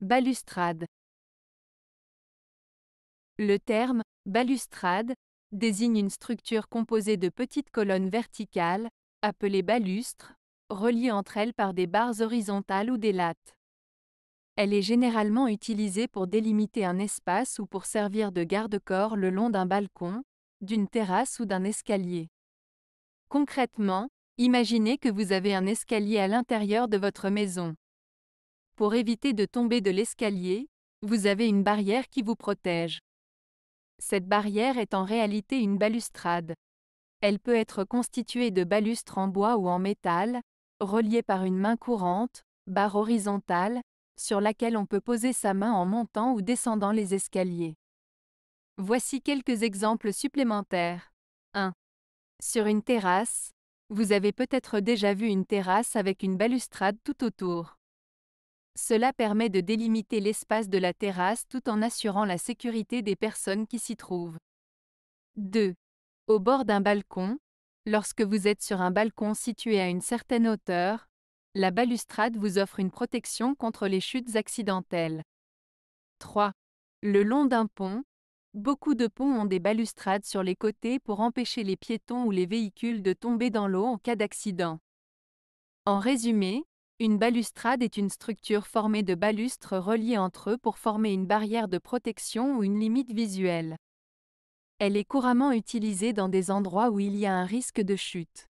Balustrade. Le terme balustrade désigne une structure composée de petites colonnes verticales, appelées balustres, reliées entre elles par des barres horizontales ou des lattes. Elle est généralement utilisée pour délimiter un espace ou pour servir de garde-corps le long d'un balcon, d'une terrasse ou d'un escalier. Concrètement, imaginez que vous avez un escalier à l'intérieur de votre maison. Pour éviter de tomber de l'escalier, vous avez une barrière qui vous protège. Cette barrière est en réalité une balustrade. Elle peut être constituée de balustres en bois ou en métal, reliés par une main courante, barre horizontale, sur laquelle on peut poser sa main en montant ou descendant les escaliers. Voici quelques exemples supplémentaires. 1. Sur une terrasse, vous avez peut-être déjà vu une terrasse avec une balustrade tout autour. Cela permet de délimiter l'espace de la terrasse tout en assurant la sécurité des personnes qui s'y trouvent. 2. Au bord d'un balcon, lorsque vous êtes sur un balcon situé à une certaine hauteur, la balustrade vous offre une protection contre les chutes accidentelles. 3. Le long d'un pont, beaucoup de ponts ont des balustrades sur les côtés pour empêcher les piétons ou les véhicules de tomber dans l'eau en cas d'accident. En résumé, une balustrade est une structure formée de balustres reliés entre eux pour former une barrière de protection ou une limite visuelle. Elle est couramment utilisée dans des endroits où il y a un risque de chute.